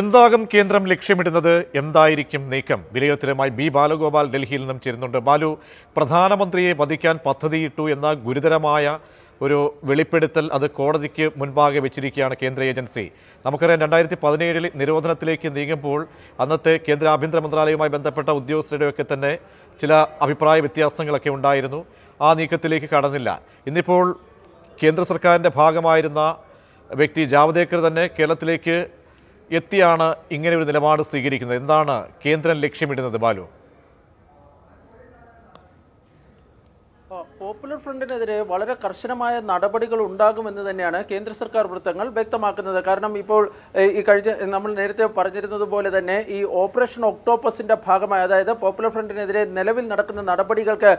എന്താകും കേന്ദ്രം ലക്ഷ്യമിടുന്നത് എന്തായിരിക്കും നീക്കം വിലയിരുത്തലുമായി ബി ബാലഗോപാൽ ഡൽഹിയിൽ നിന്നും ചേരുന്നുണ്ട് ബാലു പ്രധാനമന്ത്രിയെ വധിക്കാൻ പദ്ധതിയിട്ടു എന്ന ഗുരുതരമായ ഒരു വെളിപ്പെടുത്തൽ അത് കോടതിക്ക് മുൻപാകെ വെച്ചിരിക്കുകയാണ് കേന്ദ്ര ഏജൻസി നമുക്കറിയാം രണ്ടായിരത്തി പതിനേഴിൽ നിരോധനത്തിലേക്ക് നീങ്ങുമ്പോൾ അന്നത്തെ കേന്ദ്ര ആഭ്യന്തര മന്ത്രാലയവുമായി ബന്ധപ്പെട്ട ഉദ്യോഗസ്ഥരുടെയൊക്കെ തന്നെ ചില അഭിപ്രായ വ്യത്യാസങ്ങളൊക്കെ ഉണ്ടായിരുന്നു ആ നീക്കത്തിലേക്ക് കടന്നില്ല ഇന്നിപ്പോൾ കേന്ദ്ര സർക്കാരിൻ്റെ ഭാഗമായിരുന്ന വ്യക്തി ജാവദേക്കർ തന്നെ കേരളത്തിലേക്ക് എത്തിയാണ് ഇങ്ങനെ ഒരു നിലപാട് സ്വീകരിക്കുന്നത് എന്താണ് കേന്ദ്രം ലക്ഷ്യമിടുന്നത് ബാലു പോപ്പുലർ ഫ്രണ്ടിനെതിരെ വളരെ കർശനമായ നടപടികൾ ഉണ്ടാകുമെന്ന് തന്നെയാണ് കേന്ദ്ര സർക്കാർ വൃത്തങ്ങൾ വ്യക്തമാക്കുന്നത് കാരണം ഇപ്പോൾ ഈ കഴിഞ്ഞ നമ്മൾ നേരത്തെ പറഞ്ഞിരുന്നത് പോലെ തന്നെ ഈ ഓപ്പറേഷൻ ഒക്ടോപ്പസിൻ്റെ ഭാഗമായി അതായത് പോപ്പുലർ ഫ്രണ്ടിനെതിരെ നിലവിൽ നടക്കുന്ന നടപടികൾക്ക്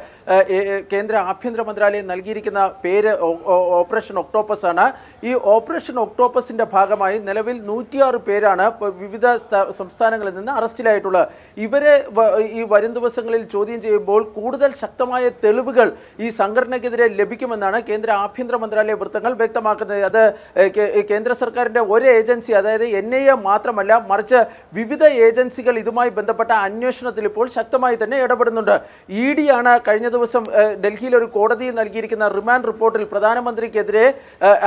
കേന്ദ്ര ആഭ്യന്തര മന്ത്രാലയം നൽകിയിരിക്കുന്ന പേര് ഓപ്പറേഷൻ ഒക്ടോപ്പസ് ആണ് ഈ ഓപ്പറേഷൻ ഒക്ടോപ്പസിൻ്റെ ഭാഗമായി നിലവിൽ നൂറ്റിയാറ് പേരാണ് വിവിധ സംസ്ഥാനങ്ങളിൽ നിന്ന് അറസ്റ്റിലായിട്ടുള്ളത് ഇവരെ ഈ വരും ദിവസങ്ങളിൽ ചോദ്യം ചെയ്യുമ്പോൾ കൂടുതൽ ശക്തമായ തെളിവുകൾ ഈ സംഘടനയ്ക്കെതിരെ ലഭിക്കുമെന്നാണ് കേന്ദ്ര ആഭ്യന്തര മന്ത്രാലയ വൃത്തങ്ങൾ വ്യക്തമാക്കുന്നത് അത് കേന്ദ്ര സർക്കാരിൻ്റെ ഒരു ഏജൻസി അതായത് എൻ മാത്രമല്ല മറിച്ച് വിവിധ ഏജൻസികൾ ഇതുമായി ബന്ധപ്പെട്ട അന്വേഷണത്തിൽ ഇപ്പോൾ ശക്തമായി തന്നെ ഇടപെടുന്നുണ്ട് ഇ ഡിയാണ് ആണ് കഴിഞ്ഞ ദിവസം ഡൽഹിയിൽ ഒരു കോടതി നൽകിയിരിക്കുന്ന റിമാൻഡ് റിപ്പോർട്ടിൽ പ്രധാനമന്ത്രിക്കെതിരെ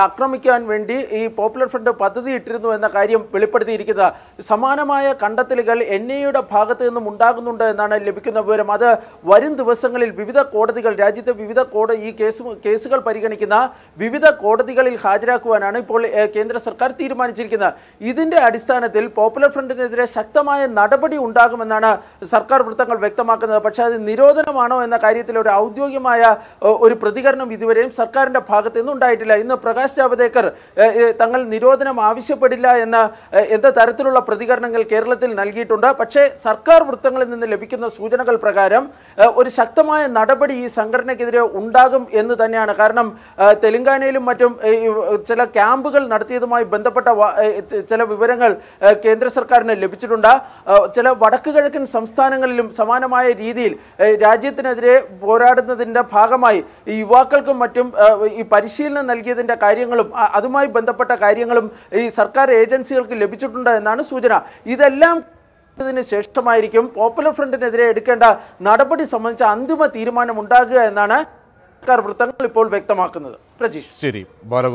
ആക്രമിക്കാൻ വേണ്ടി ഈ പോപ്പുലർ ഫ്രണ്ട് പദ്ധതി ഇട്ടിരുന്നു എന്ന കാര്യം വെളിപ്പെടുത്തിയിരിക്കുന്നത് സമാനമായ കണ്ടെത്തലുകൾ എൻ ഐയുടെ ഭാഗത്തു നിന്നും ഉണ്ടാകുന്നുണ്ട് എന്നാണ് ലഭിക്കുന്ന വിവരം അത് വരും ദിവസങ്ങളിൽ വിവിധ കോടതികൾ രാജ്യ രാജ്യത്തെ വിവിധ കോട ഈ കേസ് കേസുകൾ പരിഗണിക്കുന്ന വിവിധ കോടതികളിൽ ഹാജരാക്കുവാനാണ് ഇപ്പോൾ കേന്ദ്ര സർക്കാർ തീരുമാനിച്ചിരിക്കുന്നത് ഇതിൻ്റെ അടിസ്ഥാനത്തിൽ പോപ്പുലർ ഫ്രണ്ടിനെതിരെ ശക്തമായ നടപടി ഉണ്ടാകുമെന്നാണ് സർക്കാർ വൃത്തങ്ങൾ വ്യക്തമാക്കുന്നത് പക്ഷേ അത് നിരോധനമാണോ എന്ന കാര്യത്തിൽ ഒരു ഔദ്യോഗികമായ ഒരു പ്രതികരണം ഇതുവരെയും സർക്കാരിൻ്റെ ഭാഗത്തു ഉണ്ടായിട്ടില്ല ഇന്ന് പ്രകാശ് ജാവദേക്കർ തങ്ങൾ നിരോധനം ആവശ്യപ്പെടില്ല എന്ന എന്ത തരത്തിലുള്ള പ്രതികരണങ്ങൾ കേരളത്തിൽ നൽകിയിട്ടുണ്ട് പക്ഷേ സർക്കാർ വൃത്തങ്ങളിൽ നിന്ന് ലഭിക്കുന്ന സൂചനകൾ പ്രകാരം ഒരു ശക്തമായ നടപടി ഈ സംഘടന സർക്കാരിനെതിരെ ഉണ്ടാകും എന്ന് തന്നെയാണ് കാരണം തെലങ്കാനയിലും മറ്റും ചില ക്യാമ്പുകൾ നടത്തിയതുമായി ബന്ധപ്പെട്ട ചില വിവരങ്ങൾ കേന്ദ്ര സർക്കാരിന് ലഭിച്ചിട്ടുണ്ട് ചില വടക്ക് കിഴക്കൻ സംസ്ഥാനങ്ങളിലും സമാനമായ രീതിയിൽ രാജ്യത്തിനെതിരെ പോരാടുന്നതിൻ്റെ ഭാഗമായി ഈ യുവാക്കൾക്കും മറ്റും ഈ പരിശീലനം നൽകിയതിൻ്റെ കാര്യങ്ങളും അതുമായി ബന്ധപ്പെട്ട കാര്യങ്ങളും ഈ സർക്കാർ ഏജൻസികൾക്ക് ലഭിച്ചിട്ടുണ്ട് എന്നാണ് സൂചന ഇതെല്ലാം ഇതിന് ശ്രേഷ്ഠമായിരിക്കും പോപ്പുലർ ഫ്രണ്ടിനെതിരെ എടുക്കേണ്ട നടപടി സംബന്ധിച്ച അന്തിമ തീരുമാനം ഉണ്ടാകുക എന്നാണ് സർക്കാർ വൃത്തങ്ങൾ ഇപ്പോൾ വ്യക്തമാക്കുന്നത് പ്രജീഷ് ശരി